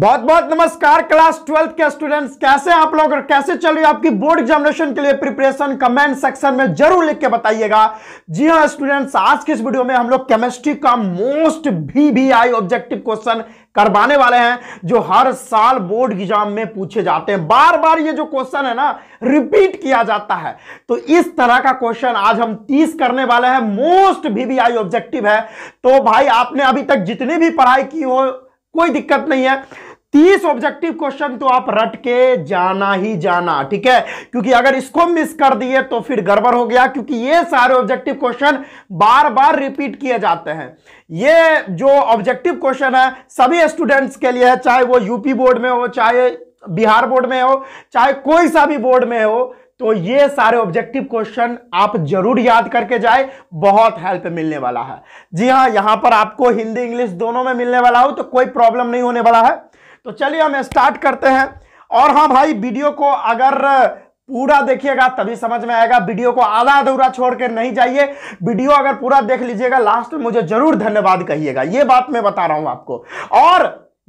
बहुत बहुत नमस्कार क्लास ट्वेल्थ के स्टूडेंट्स कैसे आप लोग और कैसे चल रही आपकी बोर्ड एग्जामिनेशन के लिए प्रिपरेशन कमेंट सेक्शन में जरूर लिख के बताइएगा जी हाँ स्टूडेंट्स आज की इस वीडियो में हम लोग केमिस्ट्री का मोस्ट भी भी आई ऑब्जेक्टिव क्वेश्चन करवाने वाले हैं जो हर साल बोर्ड एग्जाम में पूछे जाते हैं बार बार ये जो क्वेश्चन है ना रिपीट किया जाता है तो इस तरह का क्वेश्चन आज हम तीस करने वाले हैं मोस्ट वीवीआई ऑब्जेक्टिव है तो भाई आपने अभी तक जितनी भी पढ़ाई की हो कोई दिक्कत नहीं है तीस ऑब्जेक्टिव क्वेश्चन तो आप रट के जाना ही जाना ठीक है क्योंकि अगर इसको मिस कर दिए तो फिर गड़बड़ हो गया क्योंकि ये सारे ऑब्जेक्टिव क्वेश्चन बार बार रिपीट किए जाते हैं ये जो ऑब्जेक्टिव क्वेश्चन है सभी स्टूडेंट्स के लिए है चाहे वो यूपी बोर्ड में हो चाहे बिहार बोर्ड में हो चाहे कोई सा भी बोर्ड में हो तो ये सारे ऑब्जेक्टिव क्वेश्चन आप जरूर याद करके जाए बहुत हेल्प मिलने वाला है जी हाँ यहां पर आपको हिंदी इंग्लिश दोनों में मिलने वाला हो तो कोई प्रॉब्लम नहीं होने वाला है तो चलिए हम स्टार्ट करते हैं और हाँ भाई वीडियो को अगर पूरा देखिएगा तभी समझ में आएगा वीडियो को आधा अधूरा छोड़ के नहीं जाइए वीडियो अगर पूरा देख लीजिएगा लास्ट में मुझे जरूर धन्यवाद कहिएगा ये बात मैं बता रहा हूं आपको और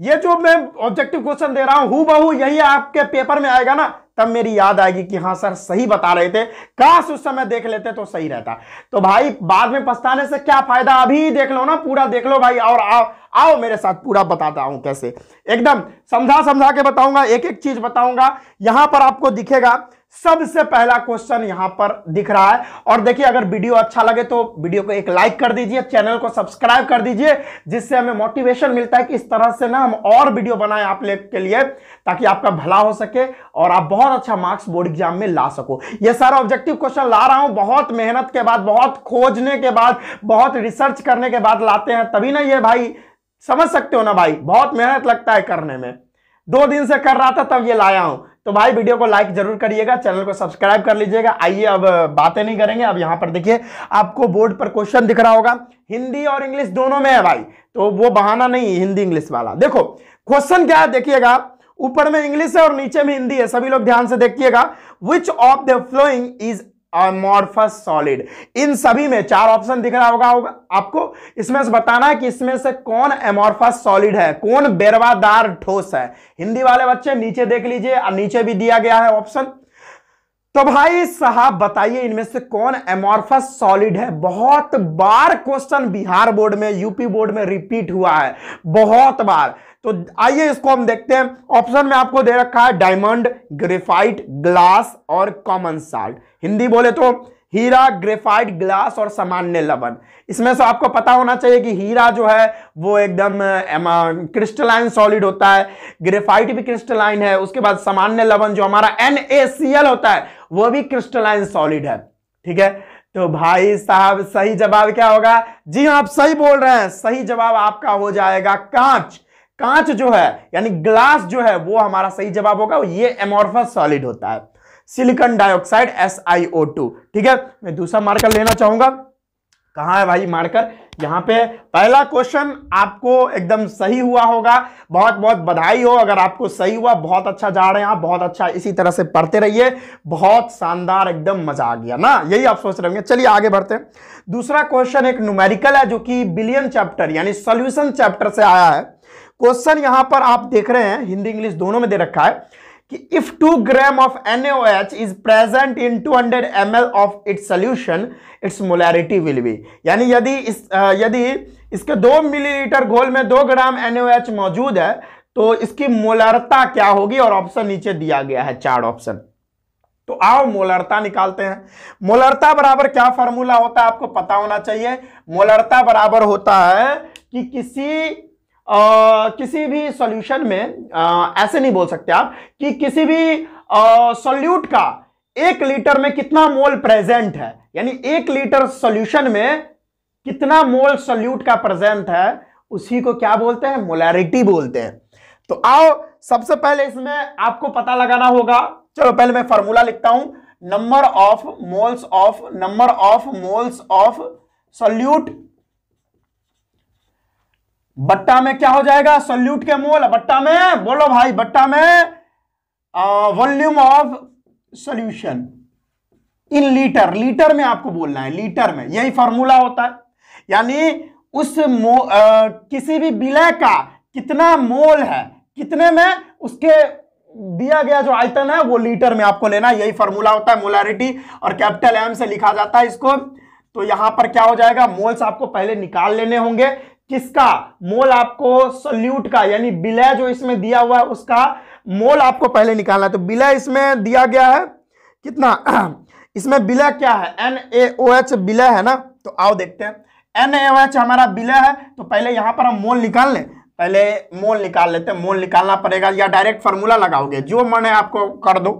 ये जो मैं ऑब्जेक्टिव क्वेश्चन दे रहा हूं हु बहू यही आपके पेपर में आएगा ना तब मेरी याद आएगी कि हाँ सर सही बता रहे थे काश उस समय देख लेते तो सही रहता तो भाई बाद में पछताने से क्या फायदा अभी देख लो ना पूरा देख लो भाई और आओ आओ मेरे साथ पूरा बताता हूं कैसे एकदम समझा समझा के बताऊंगा एक एक चीज बताऊंगा यहां पर आपको दिखेगा सबसे पहला क्वेश्चन यहां पर दिख रहा है और देखिए अगर वीडियो अच्छा लगे तो वीडियो को एक लाइक कर दीजिए चैनल को सब्सक्राइब कर दीजिए जिससे हमें मोटिवेशन मिलता है कि इस तरह से ना हम और वीडियो बनाएं आप लोग के लिए ताकि आपका भला हो सके और आप बहुत अच्छा मार्क्स बोर्ड एग्जाम में ला सको ये सारा ऑब्जेक्टिव क्वेश्चन ला रहा हूं बहुत मेहनत के बाद बहुत खोजने के बाद बहुत रिसर्च करने के बाद लाते हैं तभी ना ये भाई समझ सकते हो ना भाई बहुत मेहनत लगता है करने में दो दिन से कर रहा था तब ये लाया हूं तो भाई वीडियो को लाइक जरूर करिएगा चैनल को सब्सक्राइब कर लीजिएगा आइए अब बातें नहीं करेंगे अब यहाँ पर देखिए आपको बोर्ड पर क्वेश्चन दिख रहा होगा हिंदी और इंग्लिश दोनों में है भाई तो वो बहाना नहीं हिंदी इंग्लिश वाला देखो क्वेश्चन क्या है देखिएगा ऊपर में इंग्लिश है और नीचे में हिंदी है सभी लोग ध्यान से देखिएगा which of the following is amorphous solid इन सभी में चार ऑप्शन दिख रहा होगा होगा आपको इसमें से बताना है कि इसमें से कौन एमोर्फस सॉलिड है कौन बेरवादार ठोस है हिंदी वाले बच्चे नीचे देख लीजिए और नीचे भी दिया गया है ऑप्शन तो भाई साहब बताइए इनमें से कौन एमोर्फस सॉलिड है बहुत बार क्वेश्चन बिहार बोर्ड में यूपी बोर्ड में रिपीट हुआ है बहुत बार तो आइए इसको हम देखते हैं ऑप्शन में आपको दे रखा है डायमंड ग्रेफाइट ग्लास और कॉमन साल्ट हिंदी बोले तो हीरा ग्रेफाइट ग्लास और सामान्य लवन इसमें से आपको पता होना चाहिए कि हीरा जो है वो एकदम क्रिस्टलाइन सॉलिड होता है ग्रेफाइट भी क्रिस्टलाइन है उसके बाद सामान्य लवन जो हमारा एन होता है वो भी क्रिस्टलाइन सॉलिड है ठीक है तो भाई साहब सही जवाब क्या होगा जी हाँ, आप सही बोल रहे हैं सही जवाब आपका हो जाएगा कांच कांच जो है यानी ग्लास जो है वो हमारा सही जवाब होगा ये एमोर्फस सॉलिड होता है सिलिकॉन डाइऑक्साइड एस ठीक है मैं दूसरा मार्कर लेना चाहूंगा कहा है भाई मार्कर यहां पे पहला क्वेश्चन आपको एकदम सही हुआ होगा बहुत बहुत बधाई हो अगर आपको सही हुआ बहुत अच्छा जा रहे हैं आप बहुत अच्छा इसी तरह से पढ़ते रहिए बहुत शानदार एकदम मजा आ गया ना यही आप सोच रहे होंगे चलिए आगे बढ़ते हैं दूसरा क्वेश्चन एक न्यूमेरिकल है जो कि बिलियन चैप्टर यानी सोल्यूशन चैप्टर से आया है क्वेश्चन यहां पर आप देख रहे हैं हिंदी इंग्लिश दोनों में दे रखा है कि if two gram of H is present in 200 L of its solution its molarity will be यानी यदि इस यदि इसके दो मिलीलीटर घोल में दो ग्राम एच मौजूद है तो इसकी मोलरता क्या होगी और ऑप्शन नीचे दिया गया है चार ऑप्शन तो आओ मोलरता निकालते हैं मोलरता बराबर क्या फॉर्मूला होता है आपको पता होना चाहिए मोलरता बराबर होता है कि किसी आ, किसी भी सॉल्यूशन में आ, ऐसे नहीं बोल सकते आप कि किसी भी सॉल्यूट का एक लीटर में कितना मोल प्रेजेंट है यानी एक लीटर सॉल्यूशन में कितना मोल सॉल्यूट का प्रेजेंट है उसी को क्या बोलते हैं मोलैरिटी बोलते हैं तो आओ सबसे पहले इसमें आपको पता लगाना होगा चलो पहले मैं फॉर्मूला लिखता हूं number of moles of number of moles of solute बट्टा में क्या हो जाएगा सोल्यूट के मोल बट्टा में बोलो भाई बट्टा में volume of solution in litre litre में आपको बोलना है लीटर में यही फॉर्मूला होता है यानी उस मो आ, किसी भी विलय का कितना मोल है कितने में उसके दिया गया जो आयतन है वो लीटर में आपको लेना यही फॉर्मूला होता है मोलारिटी और कैपिटल एम से लिखा जाता है इसको तो यहां पर क्या हो जाएगा मोल्स आपको पहले निकाल लेने होंगे किसका मोल आपको सोल्यूट का यानी बिलय जो इसमें दिया हुआ है उसका मोल आपको पहले निकालना है तो बिलय इसमें दिया गया है कितना इसमें बिलय क्या है एन ए ओ एच बिलय है ना तो आओ देखते हैं एन ए ओ एच हमारा बिलय है तो पहले यहां पर हम मोल निकाल लें पहले मोल निकाल लेते हैं मोल निकालना पड़ेगा या डायरेक्ट फॉर्मूला लगाओगे जो मन है आपको कर दो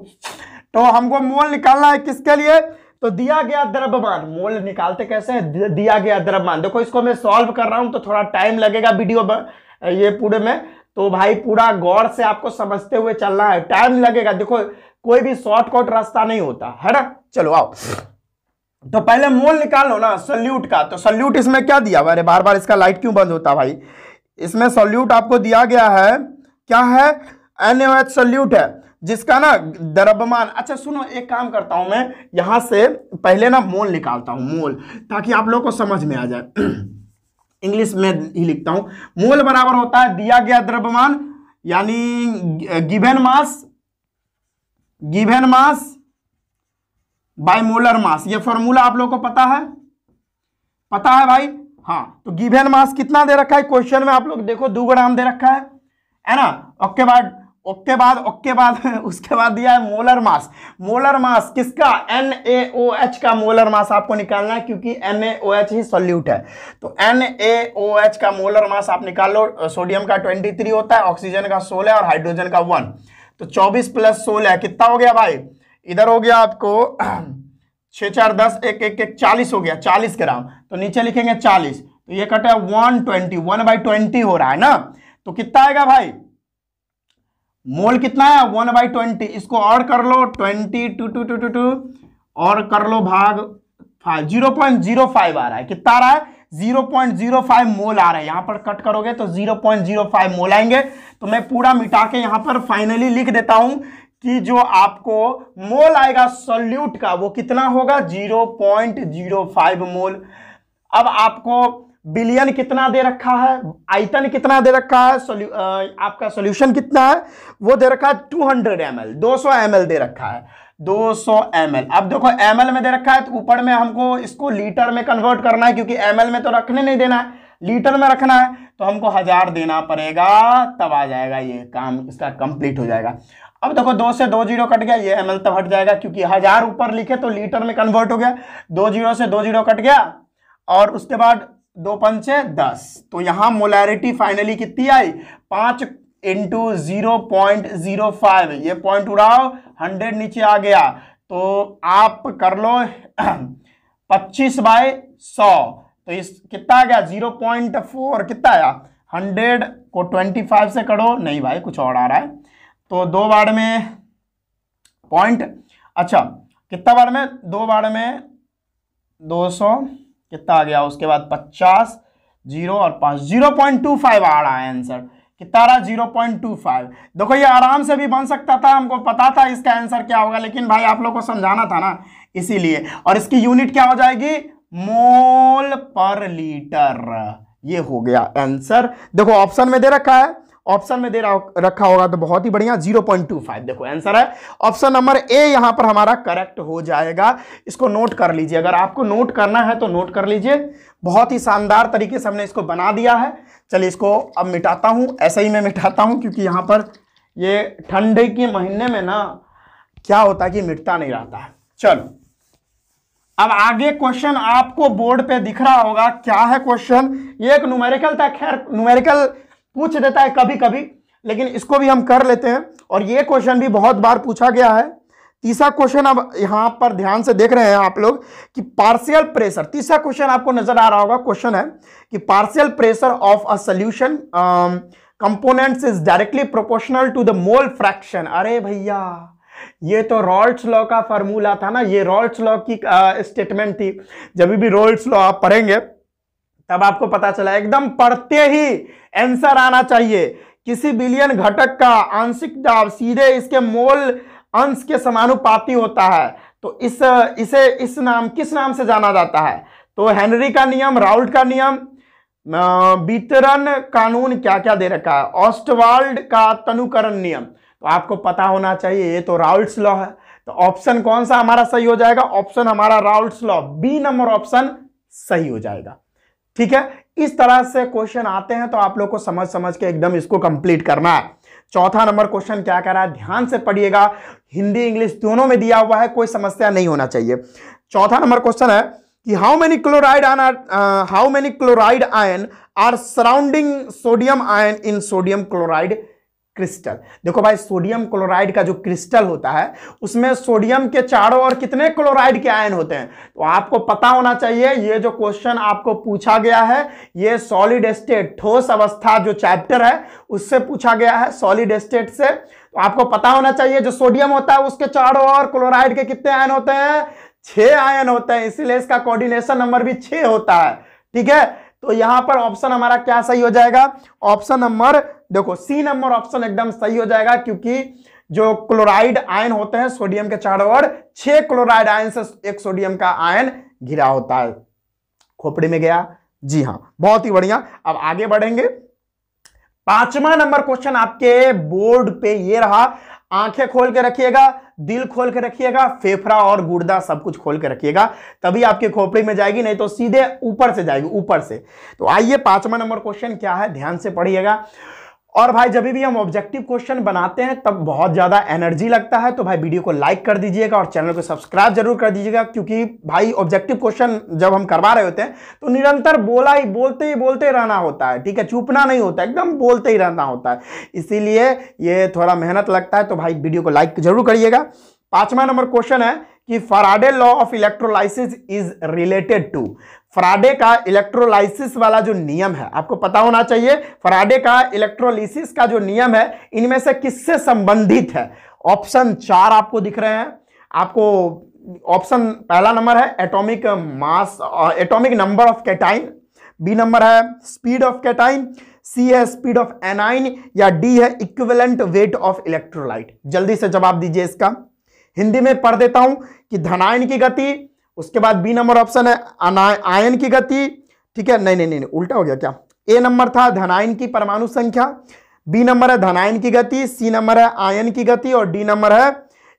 तो हमको मोल निकालना है किसके लिए तो दिया गया द्रव्यमान मोल निकालते कैसे है दिया गया द्रव्यमान देखो इसको मैं सॉल्व कर रहा हूं तो थोड़ा टाइम लगेगा वीडियो ये पूरे में तो भाई पूरा गौर से आपको समझते हुए चलना है टाइम लगेगा देखो कोई भी शॉर्टकट रास्ता नहीं होता है ना चलो आओ तो पहले मोल निकाल लो ना सल्यूट का तो सल्यूट इसमें क्या दिया अरे बार बार इसका लाइट क्यों बंद होता भाई इसमें सल्यूट आपको दिया गया है क्या है एन सल्यूट है जिसका ना द्रव्यमान अच्छा सुनो एक काम करता हूं मैं यहां से पहले ना मोल निकालता हूं मोल ताकि आप लोग को समझ में आ जाए इंग्लिश में ही लिखता हूं मोल बराबर होता है दिया गया द्रव्यमान यानी given mass given mass by molar mass ये फॉर्मूला आप लोग को पता है पता है भाई हाँ तो गिवेन मास कितना दे रखा है क्वेश्चन में आप लोग देखो दो ग्राम दे रखा है है ना उसके बाद ओके बाद ओके बाद उसके बाद दिया है मोलर मास मोलर मास किसका एन ए ओ एच का मोलर मास आपको निकालना है क्योंकि एन ए ओ एच ही सोल्यूट है तो एन ए ओ एच का मोलर मास आप निकाल लो सोडियम का ट्वेंटी थ्री होता है ऑक्सीजन का सोलह और हाइड्रोजन का वन तो चौबीस प्लस सोलह कितना हो गया भाई इधर हो गया आपको छः चार दस एक एक एक चालीस हो गया चालीस ग्राम तो नीचे लिखेंगे चालीस तो ये कटा one twenty one by twenty हो रहा है ना तो कितना आएगा भाई मोल कितना है वन बाई ट्वेंटी इसको और कर लो twenty two two two two two और कर लो भाग five zero point zero five आ रहा है कितना आ रहा है zero point zero five mole आ रहा है यहां पर कट करोगे तो zero point zero five mole आएंगे तो मैं पूरा मिटा के यहां पर फाइनली लिख देता हूं कि जो आपको मोल आएगा सोल्यूट का वो कितना होगा zero point zero five mole अब आपको बिलियन कितना दे रखा है आयतन कितना दे रखा है सोल्यू आपका सॉल्यूशन कितना है वो दे रखा है 200 हंड्रेड एम एल दो दे रखा है 200 सौ अब देखो एम में दे रखा है तो ऊपर में हमको इसको लीटर में कन्वर्ट करना है क्योंकि एम में तो रखने नहीं देना है लीटर में रखना है तो हमको हजार देना पड़ेगा तब आ जाएगा ये काम इसका कंप्लीट हो जाएगा अब देखो दो से दो जीरो कट गया ये एम तब हट जाएगा क्योंकि हजार ऊपर लिखे तो लीटर में कन्वर्ट हो गया दो जीरो से दो जीरो कट गया और उसके बाद दो पंचे दस तो यहां मोलैरिटी फाइनली कितनी आई पांच into zero point zero five ये पॉइंट उड़ाओ हंड्रेड नीचे आ गया तो आप कर लो पच्चीस बाय सौ तो इस कितना आ गया जीरो पॉइंट फोर कितना आया हंड्रेड को ट्वेंटी फाइव से करो नहीं भाई कुछ और आ रहा है तो दो बार में पॉइंट अच्छा कितना बार में दो बार में दो सौ कितना आ गया उसके बाद पचास जीरो और पाँच जीरो पॉइंट टू फाइव आ रहा है आंसर कितना रहा जीरो पॉइंट टू फाइव देखो ये आराम से भी बन सकता था हमको पता था इसका आंसर क्या होगा लेकिन भाई आप लोग को समझाना था ना इसीलिए और इसकी यूनिट क्या हो जाएगी मोल पर लीटर ये हो गया आंसर देखो ऑप्शन में दे रखा है ऑप्शन में दे रखा होगा तो बहुत ही बढ़िया 0.25 देखो आंसर है ऑप्शन नंबर ए यहां पर हमारा करेक्ट हो जाएगा इसको नोट कर लीजिए अगर आपको नोट करना है तो नोट कर लीजिए बहुत ही शानदार तरीके से हमने इसको बना दिया है चलिए इसको अब मिटाता हूँ ऐसे ही मैं मिटाता हूँ क्योंकि यहाँ पर ये ठंडे के महीने में ना क्या होता है कि मिटता नहीं रहता है चलो अब आगे क्वेश्चन आपको बोर्ड पे दिख रहा होगा क्या है क्वेश्चन ये एक न्यूमेरिकल था खैर न्यूमेरिकल पूछ देता है कभी कभी लेकिन इसको भी हम कर लेते हैं और ये क्वेश्चन भी बहुत बार पूछा गया है तीसरा क्वेश्चन अब यहाँ पर ध्यान से देख रहे हैं आप लोग कि पार्शियल प्रेशर तीसरा क्वेश्चन आपको नजर आ रहा होगा क्वेश्चन है कि partial pressure of a solution components is directly proportional to the mole fraction अरे भैया ये तो रॉल्ट्स लॉ का फार्मूला था ना ये रोल्ट लॉ की स्टेटमेंट uh, थी जब भी रॉल्ट्स लॉ आप पढ़ेंगे तब आपको पता चला एकदम पढ़ते ही आंसर आना चाहिए किसी बिलियन घटक का आंशिक दाब सीधे इसके मोल अंश के समानुपाती होता है तो इस इसे इस नाम किस नाम से जाना जाता है तो हेनरी का नियम राउल्ट का नियम वितरण कानून क्या क्या दे रखा है ऑस्टवाल्ड का तनुकरण नियम तो आपको पता होना चाहिए ये तो राउल्ट लॉ है तो ऑप्शन कौन सा हमारा सही हो जाएगा ऑप्शन हमारा Raoult law B number option सही हो जाएगा ठीक है इस तरह से क्वेश्चन आते हैं तो आप लोग को समझ समझ के एकदम इसको कंप्लीट करना है चौथा नंबर क्वेश्चन क्या कह रहा है ध्यान से पढ़िएगा हिंदी इंग्लिश दोनों में दिया हुआ है कोई समस्या नहीं होना चाहिए चौथा नंबर क्वेश्चन है कि how many chloride ion are how many chloride ion are surrounding sodium ion in sodium chloride crystal देखो भाई सोडियम क्लोराइड का जो क्रिस्टल होता है उसमें सोडियम के चारों ओर कितने क्लोराइड के आयन होते हैं तो आपको पता होना चाहिए ये जो क्वेश्चन आपको पूछा गया है ये सॉलिड स्टेट ठोस अवस्था जो चैप्टर है उससे पूछा गया है सॉलिड स्टेट से तो आपको पता होना चाहिए जो सोडियम होता है उसके चारों ओर क्लोराइड के कितने आयन होते हैं छह आयन होते हैं इसीलिए इसका कोऑर्डिनेशन नंबर भी छह होता है ठीक है तो यहां पर ऑप्शन हमारा क्या सही हो जाएगा ऑप्शन नंबर देखो सी नंबर ऑप्शन एकदम सही हो जाएगा क्योंकि जो क्लोराइड आयन होते हैं सोडियम के चार और छह क्लोराइड आयन से एक सोडियम का आयन घिरा होता है खोपड़ी में गया जी हाँ बहुत ही बढ़िया अब आगे बढ़ेंगे पांचवा नंबर क्वेश्चन आपके बोर्ड पे ये रहा आंखें खोल के रखिएगा दिल खोल के रखिएगा फेफड़ा और गुर्दा सब कुछ खोल के रखिएगा तभी आपकी खोपड़ी में जाएगी नहीं तो सीधे ऊपर से जाएगी ऊपर से तो आइए पांचवा नंबर क्वेश्चन क्या है ध्यान से पढ़िएगा और भाई जब भी हम ऑब्जेक्टिव क्वेश्चन बनाते हैं तब बहुत ज़्यादा एनर्जी लगता है तो भाई वीडियो को लाइक कर दीजिएगा और चैनल को सब्सक्राइब जरूर कर दीजिएगा क्योंकि भाई ऑब्जेक्टिव क्वेश्चन जब हम करवा रहे होते हैं तो निरंतर बोला ही बोलते ही बोलते रहना होता है ठीक है चुपना नहीं होता एकदम बोलते ही रहना होता है इसीलिए ये थोड़ा मेहनत लगता है तो भाई वीडियो को लाइक जरूर करिएगा पाँचवा नंबर क्वेश्चन है कि Faraday law of electrolysis is related to Faraday का इलेक्ट्रोलाइसिस वाला जो नियम है आपको पता होना चाहिए फराडे का इलेक्ट्रोलाइसिस का जो नियम है इनमें से किससे संबंधित है ऑप्शन चार आपको दिख रहे हैं आपको ऑप्शन पहला नंबर है atomic mass atomic number of cation B number है स्पीड ऑफ कैटाइन सी है स्पीड ऑफ एनाइन या डी है इक्विवेलेंट वेट ऑफ इलेक्ट्रोलाइट जल्दी से जवाब दीजिए इसका हिंदी में पढ़ देता हूं कि धनायन की गति उसके बाद बी नंबर ऑप्शन है आयन की गति ठीक है नहीं नहीं नहीं उल्टा हो गया क्या ए नंबर था धनायन की परमाणु संख्या बी नंबर है धनायन की गति सी नंबर है आयन की गति और डी नंबर है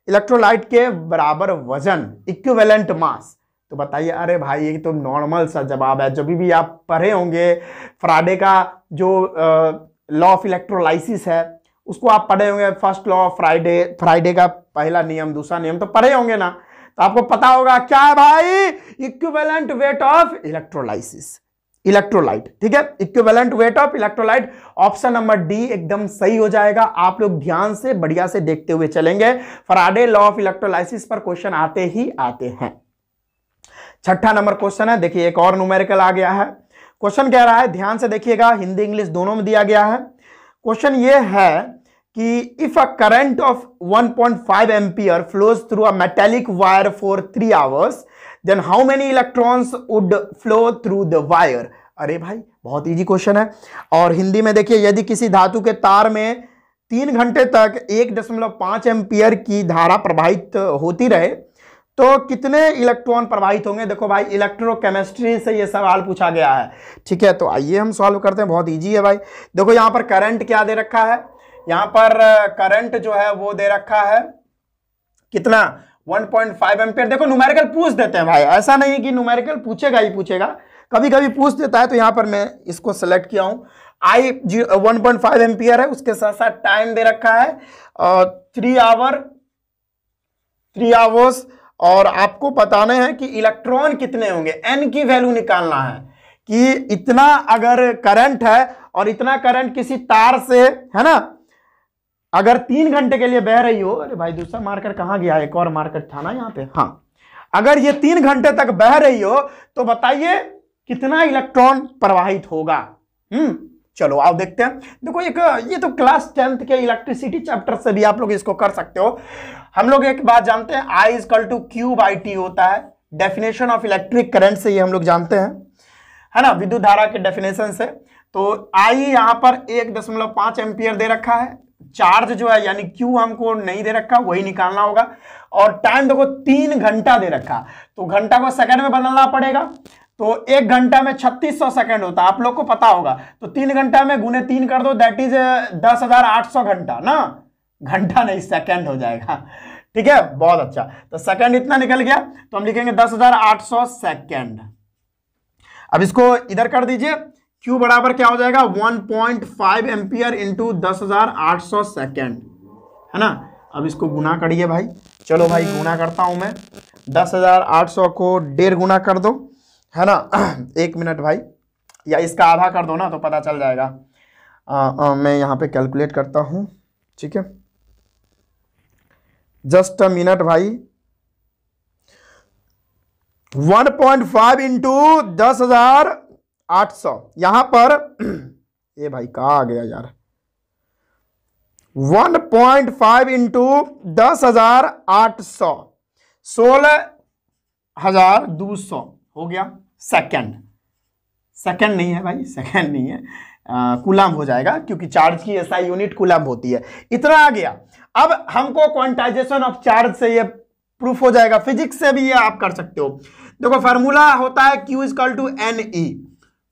इलेक्ट्रोलाइट के बराबर वजन इक्विवेलेंट मास तो बताइए अरे भाई ये तो नॉर्मल सा जवाब है जब भी आप पढ़े होंगे फ्राडे का जो लॉ ऑफ इलेक्ट्रोलाइसिस है उसको आप पढ़े होंगे फर्स्ट लॉ फ्राइडे फ्राइडे का पहला नियम दूसरा नियम तो पढ़े होंगे ना तो आपको पता होगा क्या है भाई equivalent weight of electrolysis electrolyte ठीक है equivalent weight of electrolyte option number D एकदम सही हो जाएगा आप लोग ध्यान से बढ़िया से देखते हुए चलेंगे फ्राइडे लॉ ऑफ इलेक्ट्रोलाइसिस पर क्वेश्चन आते ही आते हैं छठा नंबर क्वेश्चन है देखिए एक और न्यूमेरिकल आ गया है क्वेश्चन कह रहा है ध्यान से देखिएगा हिंदी इंग्लिश दोनों में दिया गया है क्वेश्चन ये है कि if a current of 1.5 point ampere flows through a metallic wire for three hours then how many electrons would flow through the wire अरे भाई बहुत इजी क्वेश्चन है और हिंदी में देखिए यदि किसी धातु के तार में तीन घंटे तक एक दशमलव पांच एम्पियर की धारा प्रवाहित होती रहे तो कितने इलेक्ट्रॉन प्रवाहित होंगे देखो भाई इलेक्ट्रोकेमिस्ट्री से ये सवाल पूछा गया है ठीक है तो आइए हम सॉल्व करते हैं बहुत इजी है भाई देखो यहाँ पर करंट क्या दे रखा है यहां पर करंट जो है वो दे रखा है कितना 1.5 पॉइंट देखो न्यूमेरिकल पूछ देते हैं भाई ऐसा नहीं कि न्यूमेरिकल पूछेगा ही पूछेगा कभी कभी पूछ देता है तो यहां पर मैं इसको सेलेक्ट किया हूं आई जी वन पॉइंट है उसके साथ साथ टाइम दे रखा है थ्री आवर थ्री आवर्स और आपको बताना है कि इलेक्ट्रॉन कितने होंगे एन की वैल्यू निकालना है कि इतना अगर करंट है और इतना करंट किसी तार से है ना अगर तीन घंटे के लिए बह रही हो अरे भाई दूसरा मार्कर कहाँ गया एक और मार्कर था ना यहाँ पे हाँ अगर ये तीन घंटे तक बह रही हो तो बताइए कितना इलेक्ट्रॉन प्रवाहित होगा हम्म चलो आओ देखते हैं देखो एक ये तो क्लास टेंथ के इलेक्ट्रिसिटी चैप्टर से भी आप लोग इसको कर सकते हो हम लोग एक बात जानते हैं I is equal to Q by T होता है डेफिनेशन ऑफ इलेक्ट्रिक करेंट से ये हम लोग जानते हैं है ना विद्युत धारा के डेफिनेशन से तो आई यहाँ पर एक दशमलव पांच एम्पियर दे रखा है चार्ज जो है यानी क्यू हमको नहीं दे रखा वही निकालना होगा और टाइम देखो तीन घंटा दे रखा तो घंटा को सेकंड में बदलना पड़ेगा तो एक घंटा में 3600 सेकंड होता आप लोग को पता होगा तो तीन घंटा में गुने तीन कर दो दैट इज uh, दस हजार आठ सौ घंटा ना घंटा नहीं सेकंड हो जाएगा ठीक है बहुत अच्छा तो सेकंड इतना निकल गया तो हम लिखेंगे दस हजार आठ सौ सेकंड अब इसको इधर कर दीजिए Q बराबर क्या हो जाएगा 1.5 पॉइंट फाइव एम्पियर इंटू दस हजार आठ सौ सेकेंड है ना अब इसको गुना करिए भाई चलो भाई गुना करता हूं मैं दस हजार आठ सौ को डेढ़ गुना कर दो है ना एक मिनट भाई या इसका आधा कर दो ना तो पता चल जाएगा आ, आ, मैं यहाँ पे कैलकुलेट करता हूँ ठीक है जस्ट अ मिनट भाई 1.5 पॉइंट फाइव इंटू दस हजार आठ सौ यहां पर ये भाई कहा आ गया यार वन पॉइंट फाइव इंटू दस हजार आठ सौ सोलह हजार दो सौ हो गया सेकंड सेकंड नहीं है भाई सेकंड नहीं है कुलम हो जाएगा क्योंकि चार्ज की ऐसा यूनिट कुलम होती है इतना आ गया अब हमको क्वांटाइजेशन ऑफ चार्ज से ये प्रूफ हो जाएगा फिजिक्स से भी ये आप कर सकते हो देखो फार्मूला होता है Q is equal to n e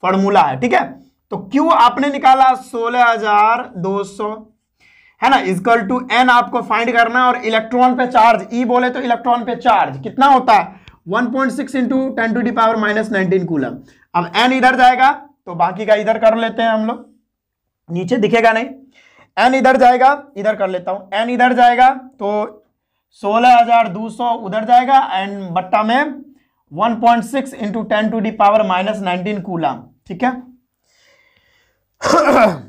formula है ठीक है तो क्यू आपने निकाला सोलह हजार दो सौ है ना इजकल टू एन आपको फाइंड करना और इलेक्ट्रॉन पे चार्ज ई e बोले तो इलेक्ट्रॉन पे चार्ज कितना होता है 1.6 point six into ten to the power minus nineteen coulomb अब एन इधर जाएगा तो बाकी का इधर कर लेते हैं हम लोग नीचे दिखेगा नहीं एन इधर जाएगा इधर कर लेता हूं एन इधर जाएगा तो सोलह हजार दो सौ उधर जाएगा एंड बट्टा में 1.6 point six into ten to the power minus nineteen coulomb ठीक है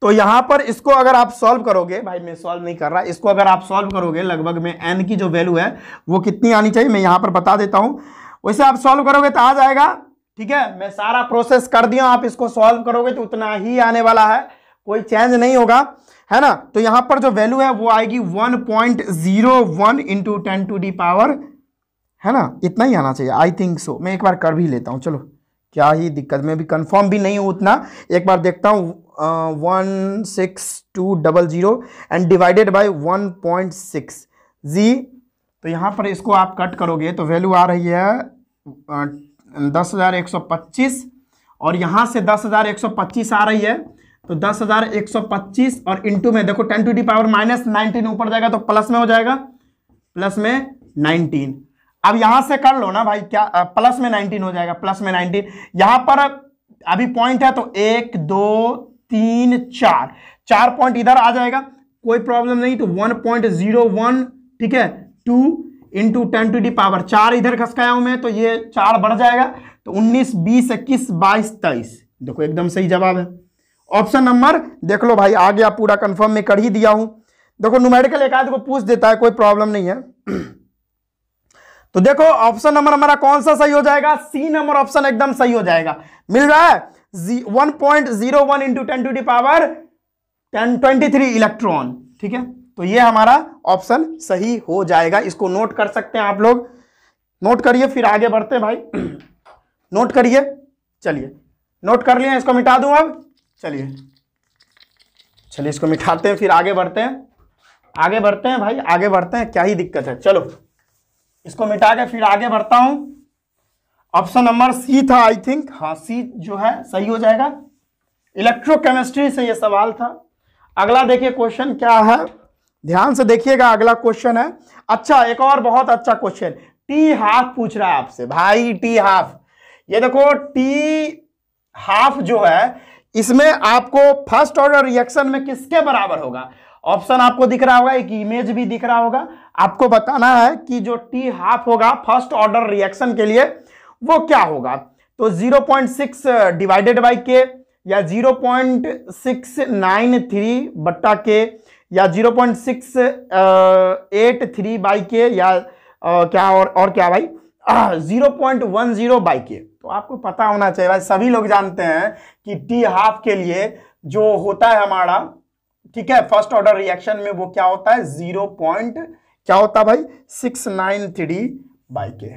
तो यहां पर इसको अगर आप सॉल्व करोगे भाई मैं सॉल्व नहीं कर रहा इसको अगर आप सॉल्व करोगे लगभग में एन की जो वैल्यू है वो कितनी आनी चाहिए मैं यहां पर बता देता हूं वैसे आप सॉल्व करोगे तो आ जाएगा ठीक है मैं सारा प्रोसेस कर दिया आप इसको सॉल्व करोगे तो उतना ही आने वाला है कोई चेंज नहीं होगा है ना तो यहां पर जो वैल्यू है वो आएगी one point zero one into ten to the power है ना इतना ही आना चाहिए आई थिंक सो मैं एक बार कर भी लेता हूँ चलो क्या ही दिक्कत मैं भी कंफर्म भी नहीं हूँ उतना एक बार देखता हूँ one six two double zero and divided by one point six जी तो यहाँ पर इसको आप कट करोगे तो वैल्यू आ रही है दस हज़ार एक सौ पच्चीस और यहाँ से दस हज़ार एक सौ पच्चीस आ रही है तो दस हज़ार एक सौ पच्चीस और इंटू में देखो ten to the power minus nineteen ऊपर जाएगा तो प्लस में हो जाएगा प्लस में नाइनटीन अब यहां से कर लो ना भाई क्या प्लस में नाइनटीन हो जाएगा प्लस में नाइनटीन यहां पर अभी पॉइंट है तो एक दो तीन चार चार पॉइंट इधर आ जाएगा कोई प्रॉब्लम नहीं तो वन पॉइंट जीरो वन ठीक है two into ten to the power चार इधर खसकाया हूं मैं तो ये चार बढ़ जाएगा तो उन्नीस बीस इक्कीस बाईस तेईस देखो एकदम सही जवाब है ऑप्शन नंबर देख लो भाई आ गया पूरा कंफर्म में कर ही दिया हूं देखो न्यूमेरिकल एक आध को पूछ देता है कोई प्रॉब्लम नहीं है तो देखो ऑप्शन नंबर हमारा कौन सा सही हो जाएगा सी नंबर ऑप्शन एकदम सही हो जाएगा मिल रहा है one point zero one into ten to the power ten twenty three electron ठीक है तो ये हमारा ऑप्शन सही हो जाएगा इसको नोट कर सकते हैं आप लोग नोट करिए फिर आगे बढ़ते हैं भाई नोट करिए चलिए नोट कर लिए इसको मिटा दूं अब चलिए चलिए इसको मिटाते हैं फिर आगे बढ़ते हैं आगे बढ़ते हैं भाई आगे बढ़ते हैं क्या ही दिक्कत है चलो इसको मिटा के फिर आगे बढ़ता हूं ऑप्शन नंबर सी था आई थिंक हाँ सी जो है सही हो जाएगा इलेक्ट्रोकेमिस्ट्री से ये सवाल था अगला देखिए क्वेश्चन क्या है ध्यान से देखिएगा अगला क्वेश्चन है अच्छा एक और बहुत अच्छा क्वेश्चन टी हाफ पूछ रहा है आपसे भाई टी हाफ ये देखो टी हाफ जो है इसमें आपको फर्स्ट ऑर्डर रिएक्शन में किसके बराबर होगा ऑप्शन आपको दिख रहा होगा एक इमेज भी दिख रहा होगा आपको बताना है कि जो टी हाफ होगा फर्स्ट ऑर्डर रिएक्शन के लिए वो क्या होगा तो 0.6 डिवाइडेड बाई के या 0.693 बट्टा के या 0.683 बाई के या आ, uh, क्या और और क्या भाई zero point one zero by k तो आपको पता होना चाहिए भाई सभी लोग जानते हैं कि टी हाफ के लिए जो होता है हमारा ठीक है फर्स्ट ऑर्डर रिएक्शन में वो क्या होता है जीरो पॉइंट क्या होता भाई सिक्स नाइन थ्री बाई के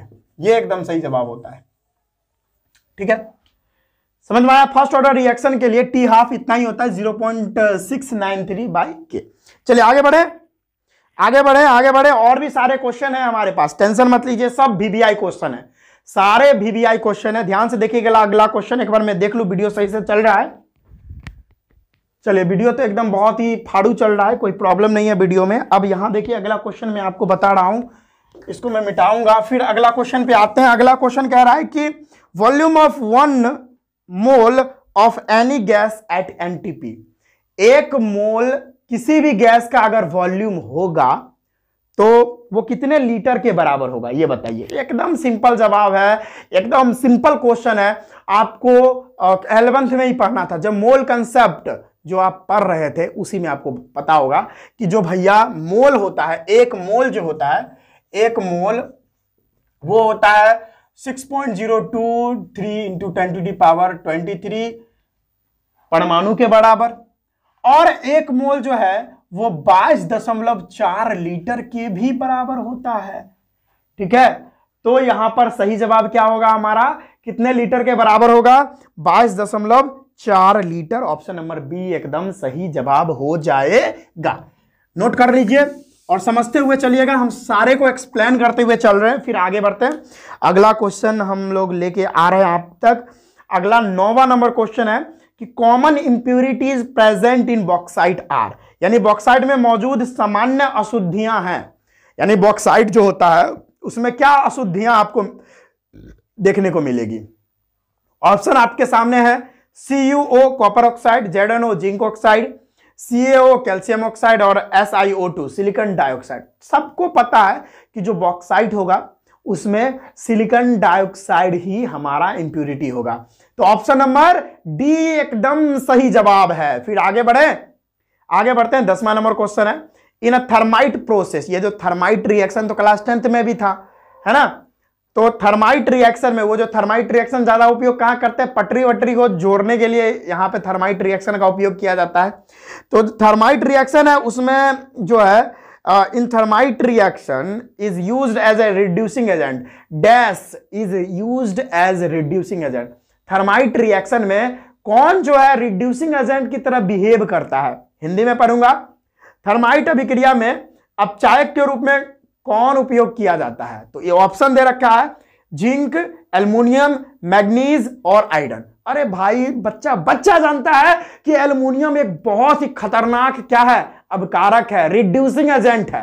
ये एकदम सही जवाब होता है ठीक है समझ में आया फर्स्ट ऑर्डर रिएक्शन के लिए टी हाफ इतना ही होता है zero point six nine three by k चलिए आगे बढ़े आगे बढ़े आगे बढ़े और भी सारे क्वेश्चन है हमारे पास टेंशन मत लीजिए सब वीवीआई क्वेश्चन है सारे वीवीआई क्वेश्चन है ध्यान से देखिएगा अगला क्वेश्चन एक बार मैं देख लू वीडियो सही से चल रहा है चलिए वीडियो तो एकदम बहुत ही फाड़ू चल रहा है कोई प्रॉब्लम नहीं है वीडियो में अब यहाँ देखिए अगला क्वेश्चन मैं आपको बता रहा हूँ इसको मैं मिटाऊंगा फिर अगला क्वेश्चन पे आते हैं अगला क्वेश्चन कह रहा है कि volume of one mole of any gas at NTP एक मोल किसी भी गैस का अगर वॉल्यूम होगा तो वो कितने लीटर के बराबर होगा ये बताइए एकदम सिंपल जवाब है एकदम सिंपल क्वेश्चन है आपको एलेवंथ में ही पढ़ना था जब मोल कंसेप्ट जो आप पढ़ रहे थे उसी में आपको पता होगा कि जो भैया मोल होता है एक मोल जो होता है एक मोल वो होता है 6.023 into ten to the power twenty परमाणु के बराबर और एक मोल जो है वो बाईस दशमलव चार लीटर के भी बराबर होता है ठीक है तो यहां पर सही जवाब क्या होगा हमारा कितने लीटर के बराबर होगा बाईस दशमलव चार लीटर ऑप्शन नंबर बी एकदम सही जवाब हो जाएगा नोट कर लीजिए और समझते हुए चलिएगा हम सारे को एक्सप्लेन करते हुए चल रहे हैं फिर आगे बढ़ते हैं अगला क्वेश्चन हम लोग लेके आ रहे हैं आप तक अगला नौवा नंबर क्वेश्चन है कि common impurities present in bauxite are यानी बॉक्साइट में मौजूद सामान्य अशुद्धियां हैं यानी बॉक्साइट जो होता है उसमें क्या अशुद्धियां आपको देखने को मिलेगी ऑप्शन आपके सामने है CuO copper oxide ZnO zinc oxide CaO calcium oxide और SiO2 सिलिकॉन डाइऑक्साइड सबको पता है कि जो बॉक्साइट होगा उसमें सिलिकॉन डाइऑक्साइड ही हमारा इंप्यूरिटी होगा तो ऑप्शन नंबर डी एकदम सही जवाब है फिर आगे बढ़े आगे बढ़ते हैं दसवां नंबर क्वेश्चन है इन अ थर्माइट प्रोसेस ये जो थर्माइट रिएक्शन तो क्लास टेंथ में भी था है ना तो थर्माइट रिएक्शन में वो जो थर्माइट रिएक्शन ज्यादा उपयोग कहां करते हैं पटरी वटरी को जोड़ने के लिए यहां पे थर्माइट रिएक्शन का उपयोग किया जाता है तो थर्माइट रिएक्शन है उसमें जो है in thermite reaction is use as a reducing agent dash is use as reducing agent thermite reaction में कौन जो है रिड्यूसिंग एजेंट की तरह बिहेव करता है हिंदी में पढ़ूंगा थर्माइट अभिक्रिया में अपचायक के रूप में कौन उपयोग किया जाता है तो ये ऑप्शन दे रखा है जिंक एल्यूमिनियम मैग्नीज और आयरन अरे भाई बच्चा बच्चा जानता है कि एल्यूमिनियम एक बहुत ही खतरनाक क्या है अब कारक है रिड्यूसिंग एजेंट है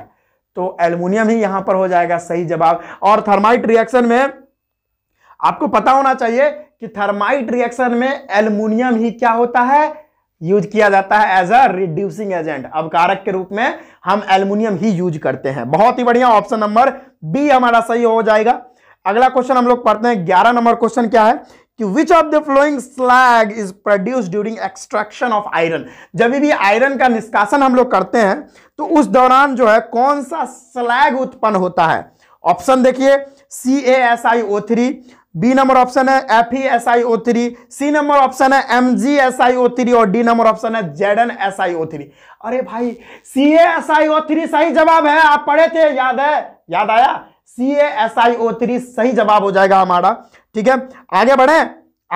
तो एल्यूमिनियम ही यहां पर हो जाएगा सही जवाब और थर्माइट रिएक्शन में आपको पता होना चाहिए कि थर्माइट रिएक्शन में एल्यूमिनियम ही क्या होता है यूज किया जाता है एज अ रिड्यूसिंग एजेंट अब कारक के रूप में हम एल्यूमिनियम ही यूज करते हैं बहुत ही बढ़िया ऑप्शन नंबर बी हमारा सही हो जाएगा अगला क्वेश्चन हम लोग पढ़ते हैं ग्यारह नंबर क्वेश्चन क्या है कि which of the following slag is produce during extraction of iron जब भी आयरन का निष्कासन हम लोग करते हैं तो उस दौरान जो है कौन सा स्लैग उत्पन्न होता है ऑप्शन देखिए C A S I O three B number option है F E S I O three C number option है M G S I O three और डी नंबर ऑप्शन है Z N S I O three अरे भाई सी A S I O three सही जवाब है आप पढ़े थे याद है याद आया सी A S I O three सही जवाब हो जाएगा हमारा ठीक है आगे बढ़े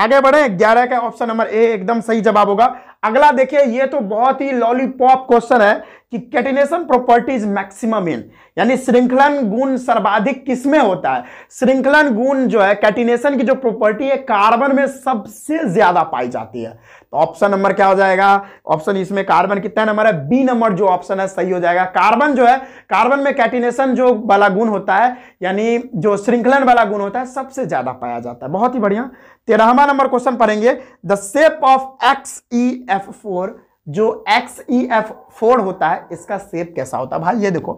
आगे बढ़े ग्यारह का ऑप्शन नंबर ए एकदम सही जवाब होगा अगला देखिए ये तो बहुत ही लॉलीपॉप क्वेश्चन है कि कैटिनेशन प्रॉपर्टीज मैक्सिमम इन यानी श्रृंखलन गुण सर्वाधिक किसमें होता है श्रृंखलन गुण जो है कैटिनेशन की जो प्रॉपर्टी है कार्बन में सबसे ज्यादा पाई जाती है तो ऑप्शन नंबर क्या हो जाएगा ऑप्शन इसमें कार्बन कितना नंबर है बी नंबर जो ऑप्शन है सही हो जाएगा कार्बन जो है कार्बन में कैटिनेशन जो वाला गुण होता है यानी जो श्रृंखलन वाला गुण होता है सबसे ज्यादा पाया जाता है बहुत ही बढ़िया तेरहवा नंबर क्वेश्चन पढ़ेंगे the shape of X E F four जो एक्स ई एफ फोर होता है इसका सेप कैसा होता है भाई ये देखो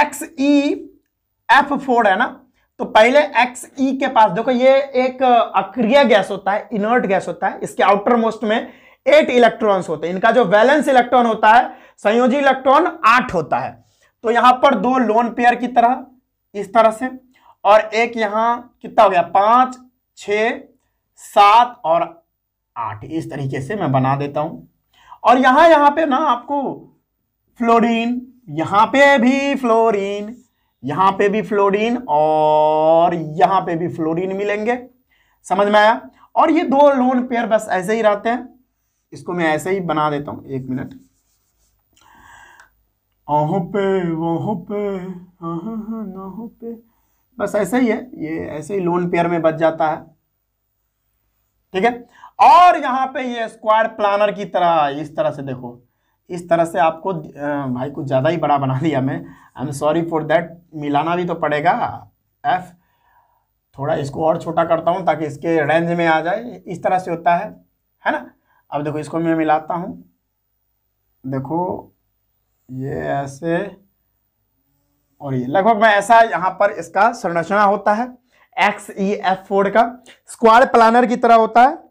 एक्स ई एफ फोर है ना तो पहले एक्स ई e के पास देखो ये एक अक्रिय गैस होता है इनर्ट गैस होता है इसके आउटर मोस्ट में एट इलेक्ट्रॉन्स होते हैं इनका जो वैलेंस इलेक्ट्रॉन होता है संयोजी इलेक्ट्रॉन आठ होता है तो यहां पर दो लोन पेयर की तरह इस तरह से और एक यहां कितना हो गया पांच छ सात और आठ इस तरीके से मैं बना देता हूं और यहां यहां पे ना आपको फ्लोरीन यहां पे भी फ्लोरीन यहां पे भी फ्लोरीन और यहां पे भी फ्लोरीन मिलेंगे समझ में आया और ये दो लोन पेयर बस ऐसे ही रहते हैं इसको मैं ऐसे ही बना देता हूं एक मिनट पे वहां पे हाँ, हाँ, हाँ, पे बस ऐसे ही है ये ऐसे ही लोन पेयर में बच जाता है ठीक है और यहाँ पे ये स्क्वायर प्लानर की तरह इस तरह से देखो इस तरह से आपको भाई कुछ ज़्यादा ही बड़ा बना लिया मैं I am sorry for that मिलाना भी तो पड़ेगा एफ थोड़ा इसको और छोटा करता हूँ ताकि इसके रेंज में आ जाए इस तरह से होता है है ना अब देखो इसको मैं मिलाता हूँ देखो ये ऐसे और ये लगभग मैं ऐसा यहाँ पर इसका संरचना होता है एक्स ई एफ फोर का स्क्वायर प्लानर की तरह होता है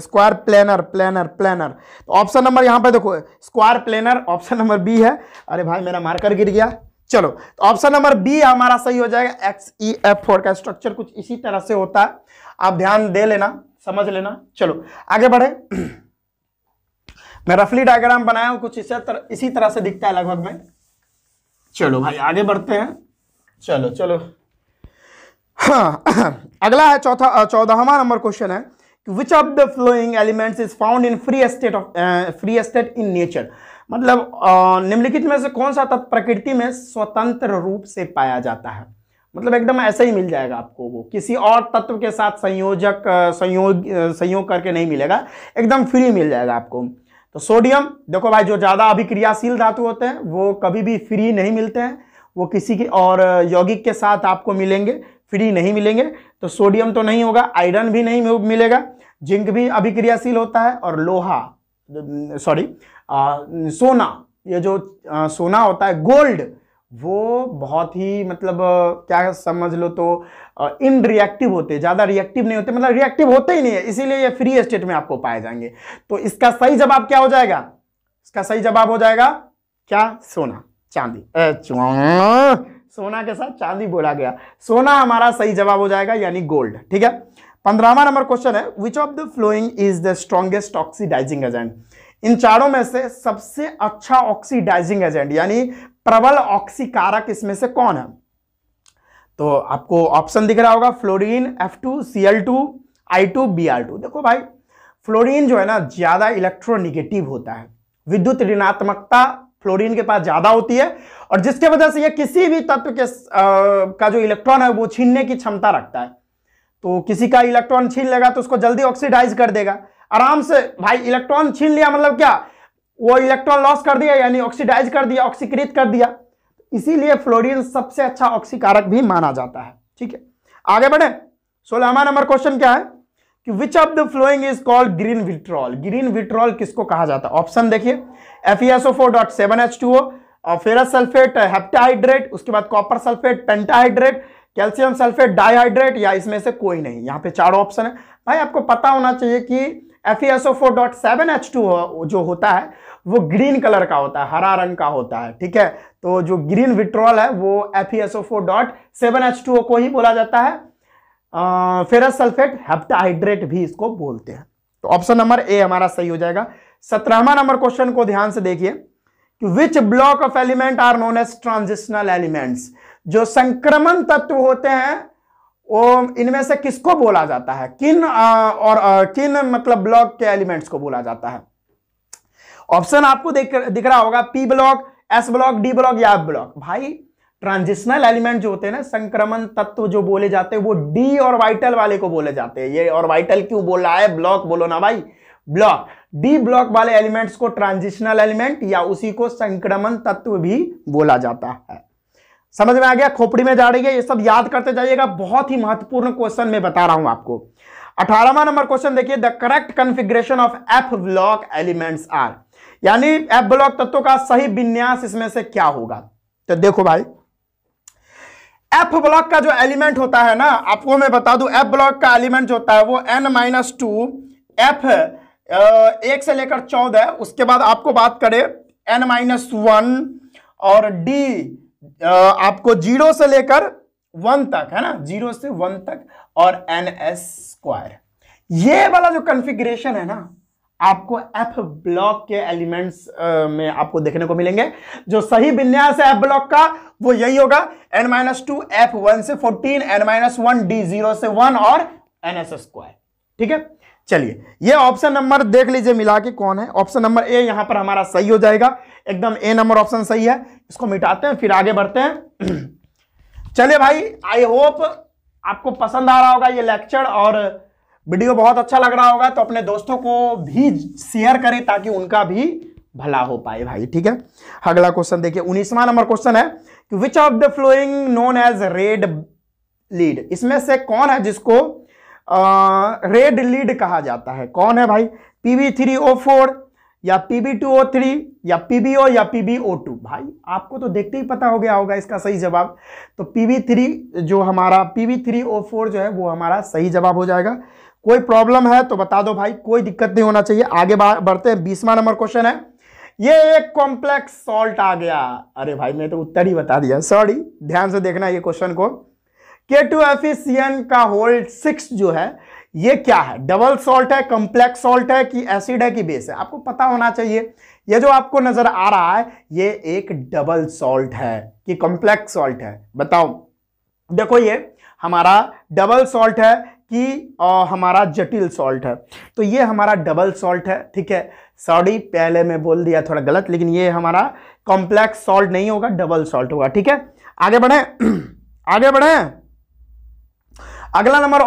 स्क्वायर प्लेनर प्लेनर प्लेनर तो ऑप्शन नंबर यहां पर देखो square planar option number B है अरे भाई मेरा मार्कर गिर गया चलो तो ऑप्शन नंबर बी हमारा सही हो जाएगा एक्स ई एफ फोर का स्ट्रक्चर कुछ इसी तरह से होता है आप ध्यान दे लेना समझ लेना चलो आगे बढ़े मैं रफली डायग्राम बनाया हूं कुछ इसे तर, इसी तरह से दिखता है लगभग में चलो भाई आगे बढ़ते हैं चलो चलो हाँ अगला है चौथा चौदहवा नंबर क्वेश्चन है which of the following elements is found in free state of free state in nature मतलब uh, निम्नलिखित में से कौन सा तत्व प्रकृति में स्वतंत्र रूप से पाया जाता है मतलब एकदम ऐसा ही मिल जाएगा आपको वो किसी और तत्व के साथ संयोजक uh, संयोग uh, संयोग करके नहीं मिलेगा एकदम फ्री मिल जाएगा आपको तो सोडियम देखो भाई जो ज़्यादा अभिक्रियाशील धातु होते हैं वो कभी भी फ्री नहीं मिलते हैं वो किसी के और यौगिक के साथ आपको मिलेंगे फ्री नहीं मिलेंगे तो सोडियम तो नहीं होगा आयरन भी नहीं मिलेगा जिंक भी अभिक्रियाशील होता है और लोहा सॉरी सोना ये जो आ, सोना होता है गोल्ड वो बहुत ही मतलब क्या समझ लो तो इन रिएक्टिव होते ज़्यादा रिएक्टिव नहीं होते मतलब रिएक्टिव होते ही नहीं है इसीलिए ये फ्री स्टेट में आपको पाए जाएंगे तो इसका सही जवाब क्या हो जाएगा इसका सही जवाब हो जाएगा क्या सोना चांदी सोना के साथ चांदी बोला गया सोना हमारा सही जवाब हो जाएगा यानी गोल्ड ठीक है पंद्रहवा नंबर क्वेश्चन है which of the following is the strongest oxidising agent इन चारों में से सबसे अच्छा ऑक्सीडाइजिंग एजेंट यानी प्रबल ऑक्सीकारक इसमें से कौन है तो आपको ऑप्शन दिख रहा होगा fluorine F two C L two I two B R two देखो भाई फ्लोरीन जो है ना ज्यादा इलेक्ट्रोनिगेटिव होता है विद्युत ऋणात्मकता फ्लोरीन के पास ज्यादा होती है और जिसके वजह से यह किसी भी तत्व के आ, का जो इलेक्ट्रॉन है वो छीनने की क्षमता रखता है तो किसी का इलेक्ट्रॉन छीन लेगा तो उसको जल्दी ऑक्सीडाइज कर देगा आराम से भाई इलेक्ट्रॉन छीन लिया मतलब क्या वो इलेक्ट्रॉन लॉस कर दिया यानी ऑक्सीडाइज कर दिया ऑक्सीकृत कर दिया इसीलिए फ्लोरीन सबसे अच्छा ऑक्सीकारक भी माना जाता है ठीक है आगे बढ़े सोलहवा नंबर क्वेश्चन क्या है कि which of the following is called green vitriol green vitriol किसको कहा जाता है ऑप्शन देखिए F E S O four dot seven H two O और फेरस सल्फेट हेप्टाहाइड्रेट उसके बाद copper sulphate pentahydrate calcium sulphate dihydrate या इसमें से कोई नहीं यहाँ पे चार ऑप्शन है भाई आपको पता होना चाहिए कि एफ टू e uh, जो होता है वो ग्रीन कलर का होता है हरा रंग का होता है ठीक है तो जो ग्रीन विट्रोल है वो टू e को ही बोला जाता है फेरस सल्फेट हेप्टाहाइड्रेट भी इसको बोलते हैं तो ऑप्शन नंबर ए हमारा सही हो जाएगा सत्रहवा नंबर क्वेश्चन को ध्यान से देखिए which block of element are known as transitional elements जो संक्रमण तत्व होते हैं वो इनमें से किसको बोला जाता है किन आ, और आ, किन मतलब ब्लॉक के एलिमेंट्स को बोला जाता है ऑप्शन आपको दिख रहा होगा P block S block D block या ब्लॉक भाई ट्रांजिशनल एलिमेंट जो होते हैं ना संक्रमण तत्व जो बोले जाते हैं वो डी और वाइटल वाले को बोले जाते हैं ये और वाइटल क्यों बोला है ब्लॉक बोलो ना भाई ब्लॉक डी ब्लॉक वाले एलिमेंट्स को ट्रांजिशनल एलिमेंट या उसी को संक्रमण तत्व भी बोला जाता है समझ में आ गया खोपड़ी में जा रही है ये सब याद करते जाइएगा बहुत ही महत्वपूर्ण क्वेश्चन में बता रहा हूं आपको अठारहवा नंबर क्वेश्चन देखिए the correct configuration of F block elements are यानी एफ ब्लॉक तत्वों का सही विन्यास इसमें से क्या होगा तो देखो भाई एफ ब्लॉक का जो एलिमेंट होता है ना आपको मैं बता दू एफ ब्लॉक का एलिमेंट जो होता है वो एन माइनस टू एफ एक से लेकर चौदह उसके बाद आपको बात करें एन माइनस वन और डी आपको जीरो से लेकर वन तक है ना जीरो से वन तक और एन एस स्क्वायर ये वाला जो कॉन्फ़िगरेशन है ना आपको एफ ब्लॉक के एलिमेंट्स में आपको देखने को मिलेंगे जो सही विन्यास है एफ ब्लॉक का वो यही होगा n minus two f one से fourteen n minus one d zero से वन और एन एस स्क्वायर ठीक है चलिए ये ऑप्शन नंबर देख लीजिए मिला के कौन है ऑप्शन नंबर ए यहां पर हमारा सही हो जाएगा एकदम ए नंबर ऑप्शन सही है इसको मिटाते हैं फिर आगे बढ़ते हैं चलिए भाई आई होप आपको पसंद आ रहा होगा ये लेक्चर और वीडियो बहुत अच्छा लग रहा होगा तो अपने दोस्तों को भी शेयर करें ताकि उनका भी भला हो पाए भाई ठीक है अगला क्वेश्चन देखिए उन्नीसवा नंबर क्वेश्चन है कि which of the following known as red lead इसमें से कौन है जिसको रेड लीड कहा जाता है कौन है भाई फोर या थ्री या PBO या टू भाई आपको तो देखते ही पता हो गया होगा इसका सही जवाब तो थ्री जो हमारा फोर जो है वो हमारा सही जवाब हो जाएगा कोई प्रॉब्लम है तो बता दो भाई कोई दिक्कत नहीं होना चाहिए आगे बढ़ते हैं बीसवा नंबर क्वेश्चन है ये एक कॉम्प्लेक्स सॉल्ट आ गया अरे भाई मैं तो उत्तर ही बता दिया सॉरी ध्यान से देखना ये क्वेश्चन को के टू एफिसियन का होल्ड सिक्स जो है ये क्या है डबल सॉल्ट है कॉम्प्लेक्स सॉल्ट है कि एसिड है कि बेस है आपको पता होना चाहिए ये जो आपको नजर आ रहा है ये एक डबल सॉल्ट है कि कॉम्प्लेक्स सॉल्ट है बताओ देखो ये हमारा डबल सॉल्ट है कि और हमारा जटिल सॉल्ट है तो ये हमारा डबल सॉल्ट है ठीक है सॉरी पहले मैं बोल दिया थोड़ा गलत लेकिन ये हमारा कॉम्प्लेक्स सॉल्ट नहीं होगा डबल सॉल्ट होगा ठीक है आगे बढ़े आगे बढ़े अगला नंबर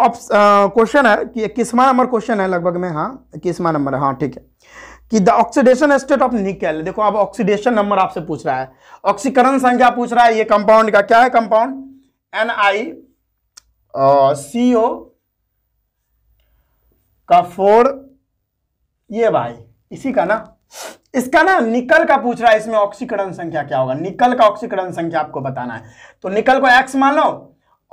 क्वेश्चन है कि इक्कीसवा नंबर क्वेश्चन है लगभग में हाँ इक्कीसवा नंबर है हाँ ठीक है कि द ऑक्सीडेशन स्टेट ऑफ निकल देखो अब ऑक्सीडेशन नंबर आपसे पूछ रहा है ऑक्सीकरण संख्या पूछ रहा है ये कंपाउंड का क्या है कंपाउंड एन आई सी ओ का फोर ये भाई इसी का ना इसका ना निकल का पूछ रहा है इसमें ऑक्सीकरण संख्या क्या होगा निकल का ऑक्सीकरण संख्या आपको बताना है तो निकल को एक्स मान लो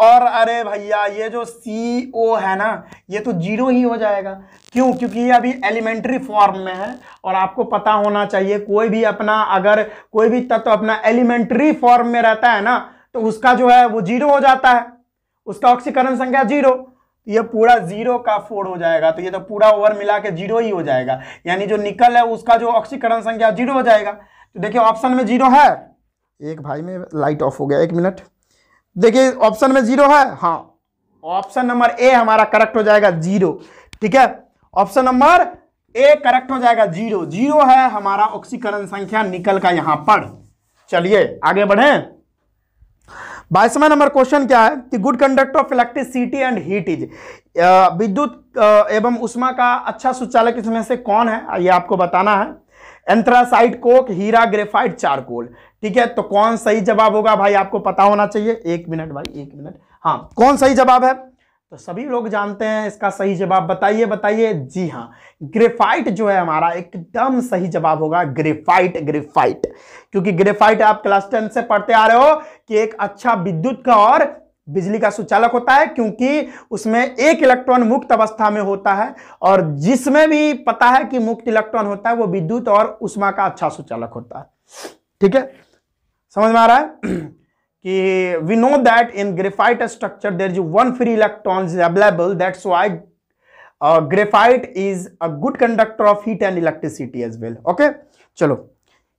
और अरे भैया ये जो सी ओ है ना ये तो जीरो ही हो जाएगा क्यों क्योंकि ये अभी एलिमेंट्री फॉर्म में है और आपको पता होना चाहिए कोई भी अपना अगर कोई भी तत्व तो अपना एलिमेंट्री फॉर्म में रहता है ना तो उसका जो है वो जीरो हो जाता है उसका ऑक्सीकरण संख्या जीरो ये पूरा जीरो का फोर हो जाएगा तो ये तो पूरा ओवर मिला के जीरो ही हो जाएगा यानी जो निकल है उसका जो ऑक्सीकरण संख्या जीरो हो जाएगा तो देखिए ऑप्शन में जीरो है एक भाई में लाइट ऑफ हो गया एक मिनट देखिए ऑप्शन में जीरो है हाँ ऑप्शन नंबर ए हमारा करेक्ट हो जाएगा जीरो ठीक है ऑप्शन नंबर ए करेक्ट हो जाएगा जीरो जीरो है हमारा ऑक्सीकरण संख्या निकल का यहां पर चलिए आगे बढ़े बाईसवा नंबर क्वेश्चन क्या है कि good conduct of electricity and heat is विद्युत एवं उष्मा का अच्छा सुचालक इसमें से कौन है ये आपको बताना है एंथ्रासाइट कोक हीरा ग्रेफाइट चारकोल ठीक है तो कौन सही जवाब होगा भाई आपको पता होना चाहिए एक मिनट भाई एक मिनट हाँ कौन सही जवाब है तो सभी लोग जानते हैं इसका सही जवाब बताइए बताइए जी हाँ ग्रेफाइट जो है हमारा एकदम सही जवाब होगा ग्रेफाइट ग्रेफाइट क्योंकि ग्रेफाइट आप क्लास टेन से पढ़ते आ रहे हो कि एक अच्छा विद्युत का और बिजली का सुचालक होता है क्योंकि उसमें एक इलेक्ट्रॉन मुक्त अवस्था में होता है और जिसमें भी पता है कि मुक्त इलेक्ट्रॉन होता है वो विद्युत और उष्मा का अच्छा सुचालक होता है ठीक है समझ में आ रहा है कि we know that in graphite structure there is one free electron is available that's why graphite is a good conductor of heat and electricity as well okay चलो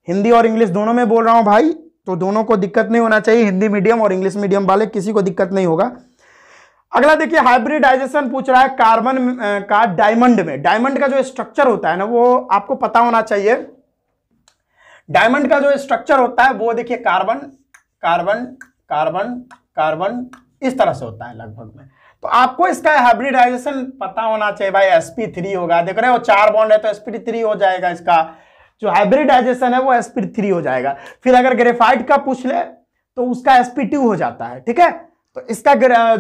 हिंदी और इंग्लिश दोनों में बोल रहा हूं भाई तो दोनों को दिक्कत नहीं होना चाहिए हिंदी मीडियम और इंग्लिश मीडियम वाले किसी को दिक्कत नहीं होगा अगला देखिए हाइब्रिडाइजेशन पूछ रहा है कार्बन का डायमंड में डायमंड का जो स्ट्रक्चर होता है ना वो आपको पता होना चाहिए डायमंड का जो स्ट्रक्चर होता है वो देखिए कार्बन कार्बन कार्बन कार्बन इस तरह से होता है लगभग में तो आपको इसका हाइब्रिडाइजेशन पता होना चाहिए भाई एसपी थ्री होगा देख रहे हो चार बॉन्ड है तो थ्री हो जाएगा इसका जो हाइब्रिडाइजेशन है वो एसपी थ्री हो जाएगा फिर अगर ग्रेफाइट का पूछ ले तो उसका एसपी टू हो जाता है ठीक है तो इसका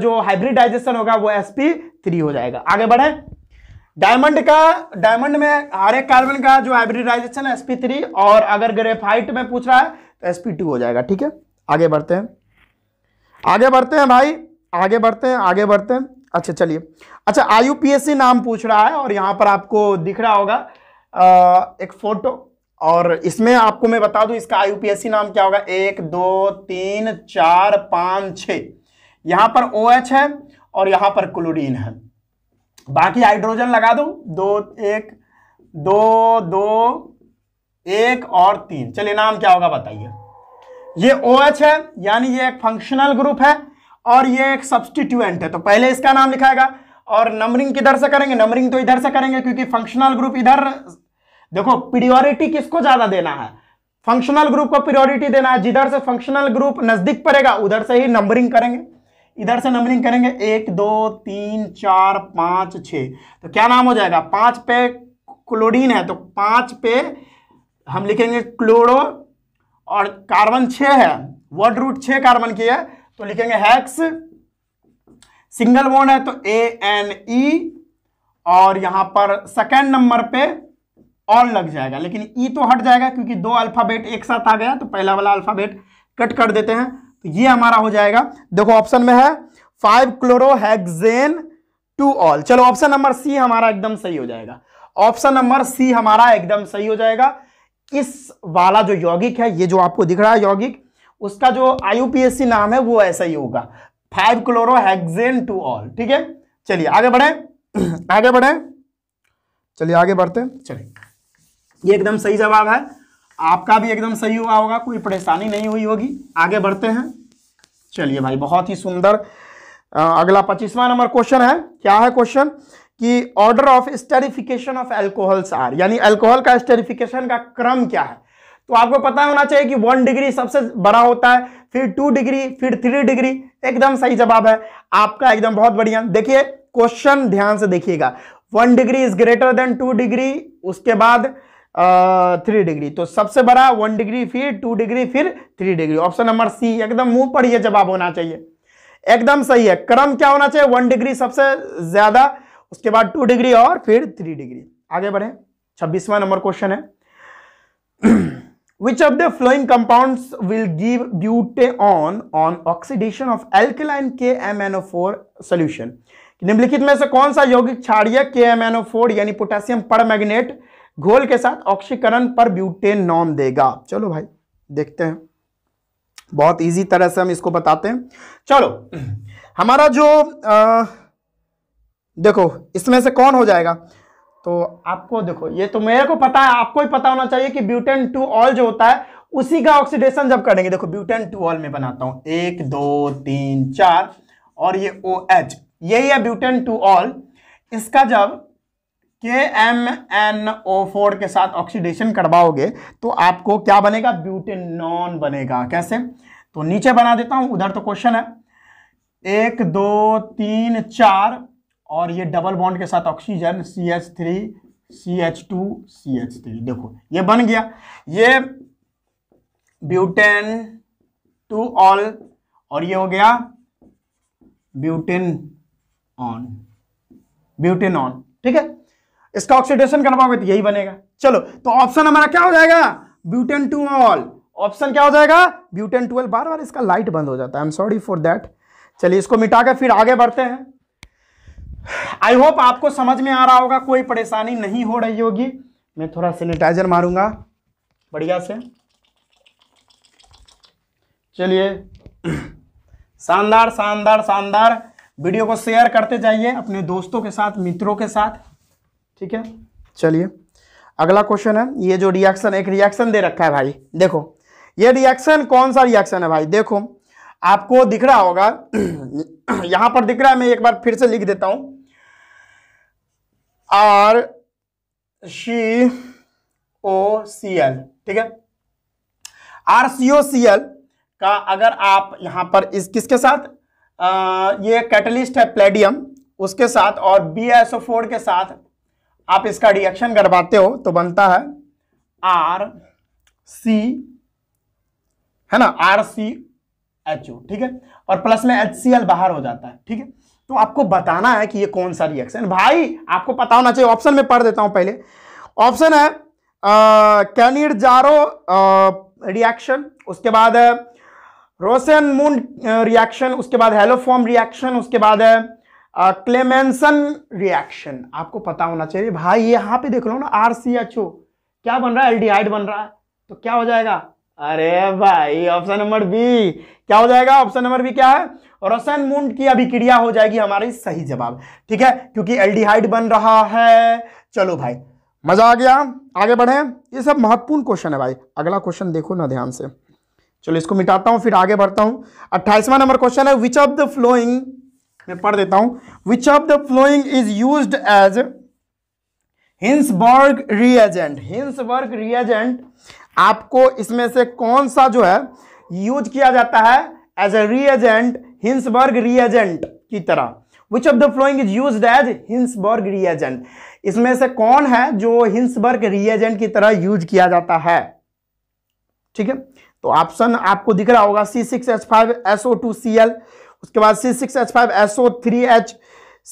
जो हाइब्रिडाइजेशन होगा वो एसपी थ्री हो जाएगा आगे बढ़े डायमंड का डायमंड में हर एक कार्बन का जो हाइब्रिडाइजेशन है एसपी थ्री और अगर ग्रेफाइट में पूछ रहा है तो एसपी टू हो जाएगा ठीक है आगे बढ़ते हैं आगे बढ़ते हैं भाई आगे बढ़ते हैं आगे बढ़ते हैं अच्छा चलिए अच्छा सी नाम पूछ रहा है और यहां पर आपको दिख रहा होगा आ, एक फोटो और इसमें आपको मैं बता दूं इसका आई नाम क्या होगा एक दो तीन चार पाँच छ यहां पर ओ OH है और यहां पर क्लोरीन है बाकी हाइड्रोजन लगा दो दो एक दो दो एक और तीन चलिए नाम क्या होगा बताइए ये ओ OH है यानी ये एक फंक्शनल ग्रुप है और ये एक सब्सटीट्यूएंट है तो पहले इसका नाम लिखाएगा और नंबरिंग किधर से करेंगे नंबरिंग तो इधर से करेंगे क्योंकि फंक्शनल ग्रुप इधर देखो प्रियोरिटी किसको ज्यादा देना है फंक्शनल ग्रुप को प्रियोरिटी देना है जिधर से फंक्शनल ग्रुप नजदीक पड़ेगा उधर से ही नंबरिंग करेंगे इधर से नंबरिंग करेंगे एक दो तीन चार पांच छ तो क्या नाम हो जाएगा पांच पे क्लोरीन है तो पांच पे हम लिखेंगे क्लोरो और कार्बन छ है वर्ड रूट छ कार्बन की है तो लिखेंगे हैक्स सिंगल वोन है तो ए एन ई और यहां पर सेकेंड नंबर पे ऑन लग जाएगा लेकिन ई e तो हट जाएगा क्योंकि दो अल्फ़ाबेट एक साथ आ गया तो पहला वाला अल्फ़ाबेट कट कर देते हैं तो ये हमारा हो जाएगा देखो ऑप्शन में है फाइव क्लोरोन टू ऑल चलो ऑप्शन नंबर सी हमारा एकदम सही हो जाएगा ऑप्शन नंबर सी हमारा एकदम सही हो जाएगा इस वाला जो यौगिक है ये जो आपको दिख रहा है यौगिक उसका जो आईयूपीएससी नाम है वो ऐसा ही होगा फाइव क्लोरोहेक्सेन टू ऑल ठीक है चलिए आगे बढ़े आगे बढ़े चलिए आगे बढ़ते चलिए ये एकदम सही जवाब है आपका भी एकदम सही हुआ होगा कोई परेशानी नहीं हुई होगी आगे बढ़ते हैं चलिए भाई बहुत ही सुंदर अगला पच्चीसवां नंबर क्वेश्चन है क्या है क्वेश्चन कि order of esterification of alcohols are यानी एल्कोहल का स्टेरिफिकेशन का क्रम क्या है तो आपको पता होना चाहिए कि वन डिग्री सबसे बड़ा होता है फिर टू डिग्री फिर थ्री डिग्री एकदम सही जवाब है आपका एकदम बहुत बढ़िया देखिए क्वेश्चन ध्यान से देखिएगा one degree is greater than two degree उसके बाद थ्री डिग्री तो सबसे बड़ा वन डिग्री फिर टू डिग्री फिर three degree option number C एकदम मुंह पर यह जवाब होना चाहिए एकदम सही है क्रम क्या होना चाहिए वन डिग्री सबसे ज्यादा उसके बाद टू डिग्री और फिर थ्री डिग्री आगे बढ़े छब्बीसवा नंबर क्वेश्चन है which of the following will give butanone on oxidation of alkaline K M N O four solution निम्नलिखित में से कौन सा यौगिक K M N O four यानी पोटेशियम पर मैग्नेट घोल के साथ ऑक्सीकरण पर ब्यूटेन नॉम देगा चलो भाई देखते हैं बहुत इजी तरह से हम इसको बताते हैं चलो हमारा जो आ, देखो इसमें से कौन हो जाएगा तो आपको देखो ये तो मेरे को पता है आपको ही पता होना चाहिए कि ब्यूटेन टू ऑल जो होता है उसी का ऑक्सीडेशन जब करेंगे देखो ब्यूटेन टू ऑल में बनाता हूं एक दो तीन चार और ये ओ OH, एच यही है ब्यूटेन टू ऑल इसका जब के एम एन ओ फोर के साथ ऑक्सीडेशन करवाओगे तो आपको क्या बनेगा ब्यूटेनॉन बनेगा कैसे तो नीचे बना देता हूं उधर तो क्वेश्चन है एक दो तीन चार और ये डबल बॉन्ड के साथ oxygen C H three C H two C H three देखो ये बन गया ये ब्यूटेन टू ऑल और ये हो गया ब्यूटेन ऑन ब्यूटेन ऑन ठीक है इसका ऑक्सीडेशन करवाओगे तो यही बनेगा चलो तो ऑप्शन हमारा क्या हो जाएगा ब्यूटेन टू ऑल ऑप्शन क्या हो जाएगा ब्यूटेन ट्वेल्व बार बार इसका लाइट बंद हो जाता है I am sorry for that चलिए इसको मिटा के फिर आगे बढ़ते हैं आई होप आपको समझ में आ रहा होगा कोई परेशानी नहीं हो रही होगी मैं थोड़ा सैनिटाइजर मारूंगा बढ़िया से चलिए शानदार शानदार शानदार वीडियो को शेयर करते जाइए अपने दोस्तों के साथ मित्रों के साथ ठीक है चलिए अगला क्वेश्चन है ये जो रिएक्शन एक रिएक्शन दे रखा है भाई देखो ये रिएक्शन कौन सा रिएक्शन है भाई देखो आपको दिख रहा होगा यहां पर दिख रहा है मैं एक बार फिर से लिख देता हूं R C O C L ठीक है R C O C L का अगर आप यहां पर इस किसके साथ आ, ये कैटलिस्ट है प्लेडियम उसके साथ और बी एस ओ फोर के साथ आप इसका रिएक्शन करवाते हो तो बनता है आर सी है ना आर सी एच ओ ठीक है और प्लस में एच सी एल बाहर हो जाता है ठीक है तो आपको बताना है कि ये कौन सा रिएक्शन भाई आपको पता होना चाहिए ऑप्शन में पढ़ देता हूं पहले ऑप्शन है कैनिड जारो रिएक्शन उसके बाद है रोशन मून रिएक्शन उसके बाद हेलोफॉर्म रिएक्शन उसके बाद है क्लेमेंसन रिएक्शन आपको पता होना चाहिए भाई यहाँ पे देख लो ना आर सी एच ओ क्या बन रहा है एल्डिहाइड बन रहा है तो क्या हो जाएगा अरे भाई ऑप्शन नंबर बी क्या हो जाएगा ऑप्शन नंबर बी क्या है रसायन मुंड की अभिक्रिया हो जाएगी हमारी सही जवाब ठीक है क्योंकि एल्डिहाइड बन रहा है चलो भाई मजा आ गया आगे बढ़े ये सब महत्वपूर्ण क्वेश्चन है भाई अगला क्वेश्चन देखो ना ध्यान से चलो इसको मिटाता हूँ फिर आगे बढ़ता हूँ अट्ठाईसवां नंबर क्वेश्चन है विच ऑफ द फ्लोइंग मैं पढ़ देता हूं which of the following is use as Hinsberg reagent Hinsberg reagent आपको इसमें से कौन सा जो है यूज किया जाता है एज ए रियजेंट हिंसबर्ग रियजेंट की तरह which of the following is use as Hinsberg reagent इसमें से कौन है जो हिंसबर्ग रियजेंट की तरह यूज किया जाता है ठीक है तो ऑप्शन आपको दिख रहा होगा C six S five SO two C L उसके बाद C six H five S O three H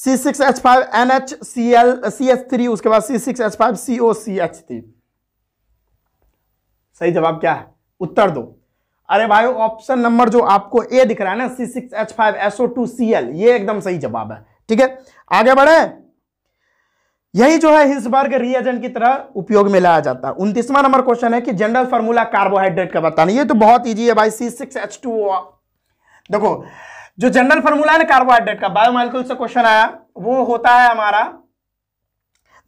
C six H five N H C L C H three उसके बाद C six H five C O C H three सही जवाब क्या है उत्तर दो अरे भाई ऑप्शन नंबर जो आपको ए दिख रहा है ना C six H five S O two C L ये एकदम सही जवाब है ठीक है आगे बढ़े यही जो है हिंसबर्ग रिएजेंट की तरह उपयोग में लाया जाता है उनतीसवा नंबर क्वेश्चन है कि जनरल फॉर्मूला कार्बोहाइड्रेट का बताना ये तो बहुत ईजी है भाई सी सिक्स एच टू देखो जो जनरल फॉर्मूला है ना कार्बोहाइड्रेट का बायोमालिकुल से क्वेश्चन आया वो होता है हमारा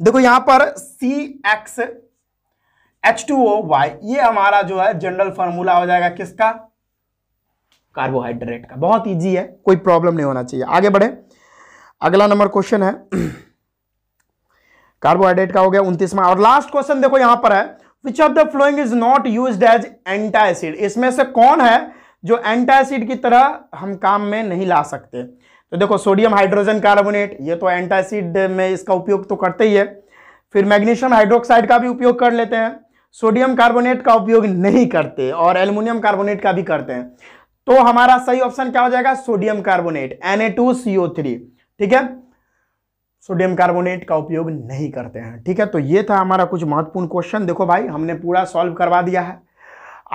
देखो यहां पर C X H two O Y ये हमारा जो है जनरल फॉर्मूला हो जाएगा किसका कार्बोहाइड्रेट का बहुत इजी है कोई प्रॉब्लम नहीं होना चाहिए आगे बढ़े अगला नंबर क्वेश्चन है कार्बोहाइड्रेट का हो गया उन्तीसवा और लास्ट क्वेश्चन देखो यहां पर है which of the following is not use as antacid इसमें से कौन है जो एंटासिड की तरह हम काम में नहीं ला सकते तो देखो सोडियम हाइड्रोजन कार्बोनेट ये तो एंटासिड में इसका उपयोग तो करते ही है फिर मैग्नीशियम हाइड्रोक्साइड का भी उपयोग कर लेते हैं सोडियम कार्बोनेट का उपयोग नहीं करते और एल्यूमिनियम कार्बोनेट का भी करते हैं तो हमारा सही ऑप्शन क्या हो जाएगा सोडियम कार्बोनेट एन ठीक है सोडियम कार्बोनेट का उपयोग नहीं करते हैं ठीक है तो ये था हमारा कुछ महत्वपूर्ण क्वेश्चन देखो भाई हमने पूरा सॉल्व करवा दिया है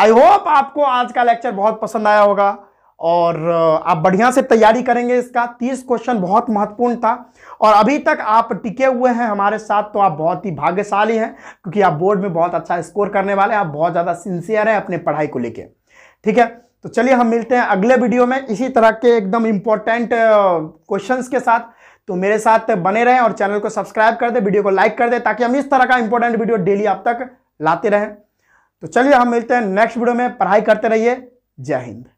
आई होप आपको आज का लेक्चर बहुत पसंद आया होगा और आप बढ़िया से तैयारी करेंगे इसका तीस क्वेश्चन बहुत महत्वपूर्ण था और अभी तक आप टिके हुए हैं हमारे साथ तो आप बहुत ही भाग्यशाली हैं क्योंकि आप बोर्ड में बहुत अच्छा स्कोर करने वाले हैं आप बहुत ज़्यादा सिंसियर हैं अपने पढ़ाई को लेके ठीक है तो चलिए हम मिलते हैं अगले वीडियो में इसी तरह के एकदम इम्पोर्टेंट क्वेश्चन के साथ तो मेरे साथ बने रहें और चैनल को सब्सक्राइब कर दें वीडियो को लाइक कर दें ताकि हम इस तरह का इंपॉर्टेंट वीडियो डेली आप तक लाते रहें तो चलिए हम मिलते हैं नेक्स्ट वीडियो में पढ़ाई करते रहिए जय हिंद